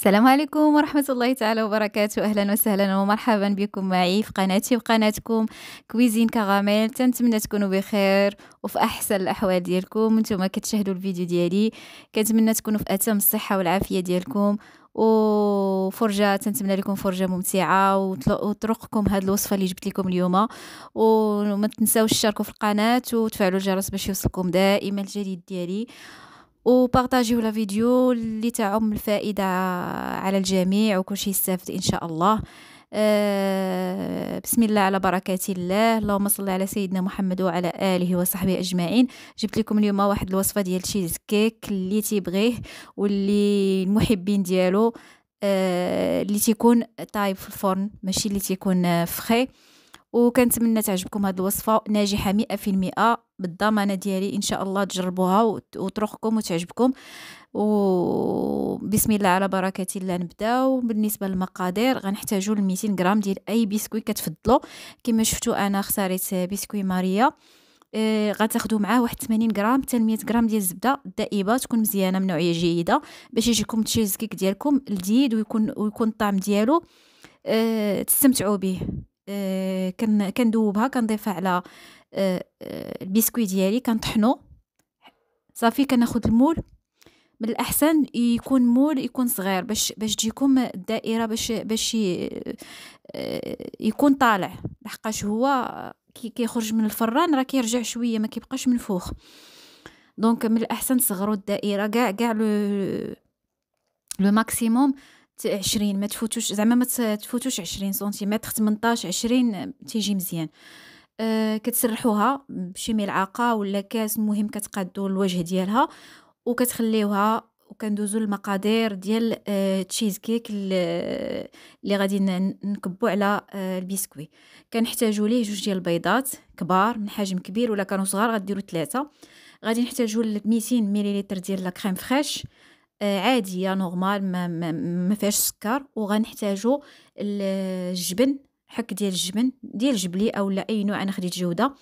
السلام عليكم ورحمة الله تعالى وبركاته أهلا وسهلا ومرحبا بكم معي في قناتي وقناتكم كويزين كغاميل تنتمنى تكونوا بخير وفي أحسن الأحوال ديالكم نتوما كتشاهدوا الفيديو ديالي كنتمنى تكونوا في أتم الصحة والعافية ديالكم وفرجه تنتمنى لكم فرجه ممتعه وطرقكم هذه الوصفه اللي جبت لكم اليوم وما تنسوا تشاركوا في القناه وتفعلوا الجرس باش يوصلكم دائما الجديد ديالي وبارطاجيو لا فيديو اللي تعم الفائده على الجميع وكل شيء يستافد ان شاء الله أه بسم الله على بركة الله اللهم صل على سيدنا محمد وعلى آله وصحبه أجمعين جبت لكم اليوم واحد الوصفة ديال تشيز كيك اللي تيبغيه واللي المحبين ديالو أه اللي تيكون طايب في الفرن ماشي اللي تيكون آه، فخي وكنتمنى تعجبكم هاد الوصفة ناجحة مئة في بالضمانه ديالي ان شاء الله تجربوها وتروحكم وتعجبكم وبسم الله على بركه الله نبداو بالنسبه للمقادير غنحتاجوا 200 غرام ديال اي بسكوي كتفضلوا كما شفتوا انا اختاريت بسكوي ماريا إيه غتاخذوا معاه واحد 80 غرام حتى 100 غرام ديال الزبده الدائبه تكون مزيانه من نوعيه جيده باش يجيكم التشيز كيك ديالكم لذيذ ويكون ويكون الطعم ديالو إيه تستمتعوا به آه، كندوبها كنضيفها على آه، آه، البسكوي ديالي كنطحنو صافي كناخد المول من الاحسن يكون مول يكون صغير باش باش تجيكم الدائره باش باش يكون طالع لحقاش هو كي كيخرج من الفران راه كيرجع شويه ما كيبقاش منفوخ دونك من الاحسن صغروا الدائره كاع كاع لو لو ماكسيموم 20 ما تفوتوش زعما ما تفوتوش 20 سنتيمتر 18 20 آه، تيجي مزيان أه كتسرحوها بشي ملعقه ولا كاس المهم كتقادو الوجه ديالها وكتخليوها وكندوزو المقادير ديال أه تشيز كيك آه، اللي غادي نكبو على أه البسكوي كنحتاجو ليه جوج ديال البيضات كبار من حجم كبير ولا كانوا صغار غديرو ثلاثه غادي نحتاجو 200 مليلتر ديال لا كريم فريش آه، عاديه نورمال ما, ما, ما فيهاش سكر وغنحتاجو الجبن حك ديال الجبن ديال جبلي لا اي نوع انا خديت جوده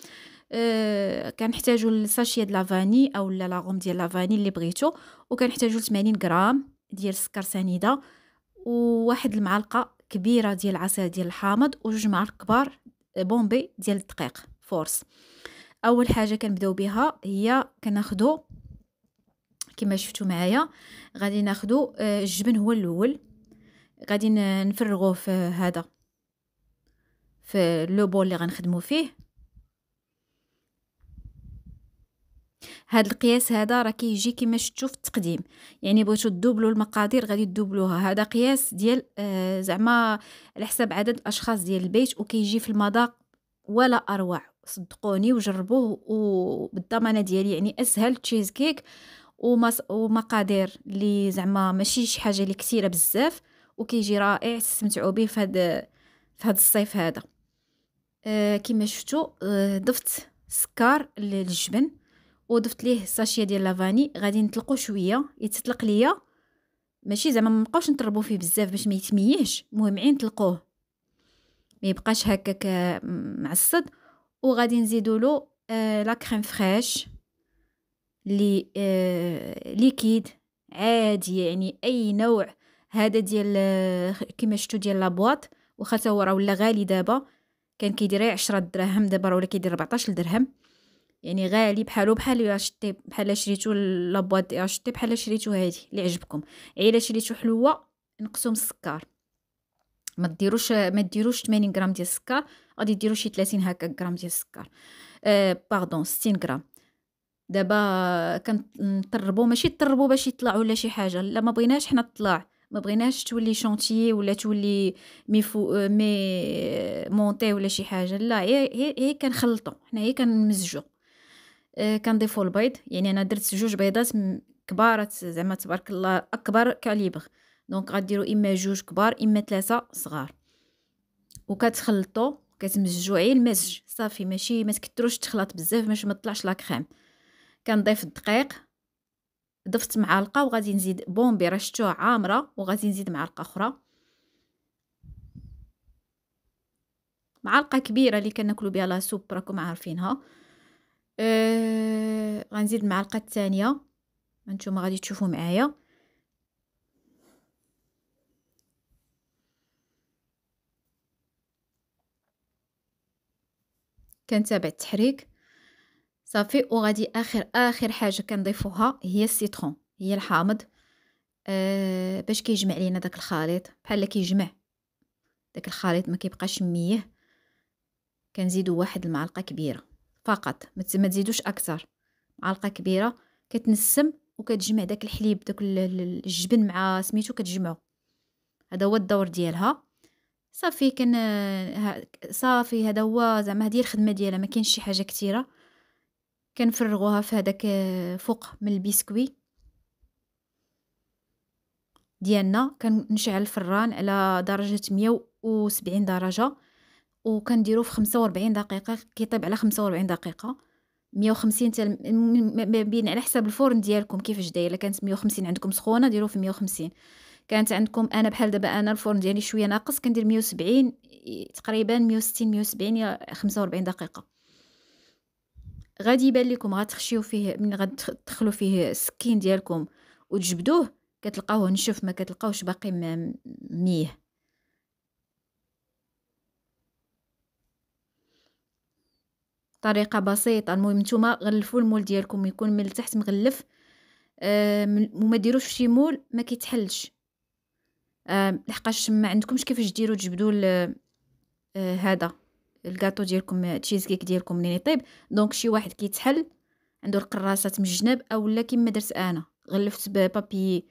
آه، كنحتاجو الساشيه ديال لافاني او لا لاغوم ديال لافاني اللي بغيتو وكنحتاجو 80 غرام ديال السكر سنيده وواحد المعلقه كبيره ديال العصير ديال الحامض وجوج معالق كبار بومبي ديال الدقيق فورس اول حاجه كنبداو بها هي كناخدو كما شفتوا معايا غادي ناخدو آه، الجبن هو الاول غادي نفرغوه في هذا في لو بول اللي غنخدمو فيه هاد القياس هذا راه كيجي كما شفتوا في التقديم يعني بغيتو دوبلو المقادير غادي تدوبلوها هذا قياس ديال آه، زعما على حساب عدد الاشخاص ديال البيت وكيجي في المذاق ولا اروع صدقوني وجربوه وبالضمانه ديالي يعني اسهل تشيز كيك ومقادير اللي زعما ماشي شي حاجه اللي كثيره بزاف وكيجي رائع تستمتعوا به في هذا في هاد الصيف هذا أه كما شفتوا أه ضفت سكر للجبن وضفت ليه ساشيه ديال لافاني غادي نطلقو شويه يتطلق ليا ماشي زعما ما نبقاوش نطربو فيه بزاف باش ما يتميهش المهم عين طلقوه ما يبقاش هكاك آه، معصد وغادي نزيدو له آه لا كريم فريش لي آه، ليكيد عادي يعني اي نوع هذا ديال آه، كيما شفتوا ديال لابواط واخا حتى هو راه ولا غالي دابا كان كيدير 10 دراهم دابا راه ولا كيدير 14 درهم يعني غالي بحالو بحال شتي بحال شريتو لابواط شتي بحال شريتو هادي اللي عجبكم الا شريتو حلوه نقصو من السكر ما ديروش ما ديروش 80 غرام ديال السكر غادي ديروا شي 30 هكا غرام ديال السكر أه باردون 60 غرام دابا كنطربوا ماشي تطربوا باش يطلعوا ولا شي حاجه لا ما بغيناش حنا تطلع ما بغيناش تولي شونتيي ولا تولي مي فو مي مونتي ولا شي حاجه لا هي هي, هي كنخلطوا حنا هي كنمزجوا آه، كنضيفوا البيض يعني انا درت جوج بيضات كبارات زعما تبارك الله اكبر كاليبر دونك غديروا اما جوج كبار اما ثلاثه صغار وكتخلطوا كتمزجوا عي المزج صافي ماشي ما تكثروش تخلط بزاف باش ما تطلعش لا كريم كنضيف الدقيق ضفت معلقه وغادي نزيد بومبي راه عامره وغادي نزيد معلقه اخرى معلقه كبيره اللي كناكلو بها لا سوب راكم عارفينها أه... غنزيد المعلقه الثانيه انتم غادي تشوفوا معايا كنتابع التحريك صافي وغادي اخر اخر حاجه كنضيفوها هي السيترون هي الحامض أه باش كيجمع لينا داك الخليط بحال كيجمع داك الخليط ما كيبقاش ميه كنزيدو واحد المعلقه كبيره فقط ما تزيدوش اكثر معلقه كبيره كتنسم وكتجمع داك الحليب داك الجبن مع سميتو كتجمعو هذا هو الدور ديالها صافي كان صافي هذا هو زعما هذه الخدمه ديالها ما كاينش شي حاجه كثيره كنفرغوها في هذاك فوق من البسكوي ديالنا كنشعل الفران على درجة مية وسبعين درجة وكنديرو في خمسة وربعين دقيقة كيطيب على خمسة وربعين دقيقة مية وخمسين م... م... بين على حساب الفرن ديالكم كيفاش داير الا كانت مية وخمسين عندكم سخونه ديرو في مية وخمسين كانت عندكم انا بحال دابا انا الفرن ديالي شويه ناقص كندير مية وسبعين تقريبا مية وستين مية وسبعين خمسة وربعين دقيقه غادي يبان لكم غتخشيو فيه من غتدخلوا فيه السكين ديالكم وتجبدوه كتلقاوه نشف ما كتلقاوش باقي ميه طريقه بسيطه المهم نتوما غلفوا المول ديالكم يكون من التحت مغلف أه وما ديروش شي مول ما كيتحلش أه لحقاش ما عندكمش كيفاش ديروا تجبدوا آه، هذا الكاطو ديالكم تشيز كيك ديالكم منين يطيب دونك شي واحد كيتحل عنده القراصات من الجناب اولا كما درت انا غلفت بابي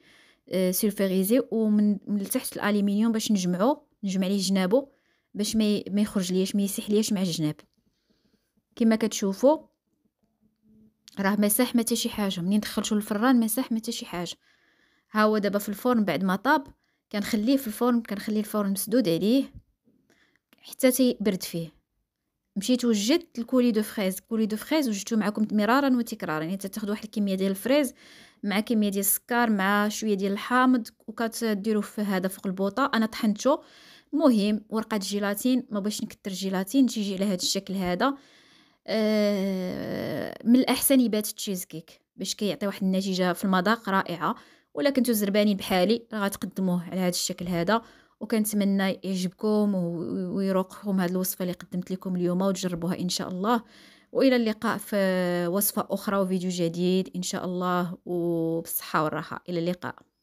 آه سيلفيريزي ومن من تحت الالومنيوم باش نجمعو نجمع ليه جنابو باش ما ما يخرج ليش ما يسيح ليش مع الجناب كما كتشوفوا راه مساح ما حتى شي حاجه منين دخلته للفران مساح ما حتى شي حاجه ها هو دابا في الفرن بعد ما طاب كنخليه في الفرن كنخلي الفرن مسدود عليه حتى تيبرد فيه مشيت وجدت الكولي دو فريز كولي دو فريز وجدته معكم مرارا وتكرارا يعني تاخذوا واحد الكميه ديال الفريز مع كميه ديال السكر مع شويه ديال الحامض وكتديروا في هذا فوق البوطه انا طحنته مهم ورقه جيلاتين ما بغيتش نكثر جيلاتين تيجي على هذا الشكل هذا أه من الاحسن يبات التشيز كيك باش كيعطي واحد النتيجه في المذاق رائعه ولكن كنتو زربانين بحالي راه غتقدموه على هذا الشكل هذا وكنتمنى يعجبكم ويروقكم هذه الوصفه اللي قدمت لكم اليوم وتجربوها ان شاء الله والى اللقاء في وصفه اخرى وفيديو جديد ان شاء الله وبالصحه والراحه الى اللقاء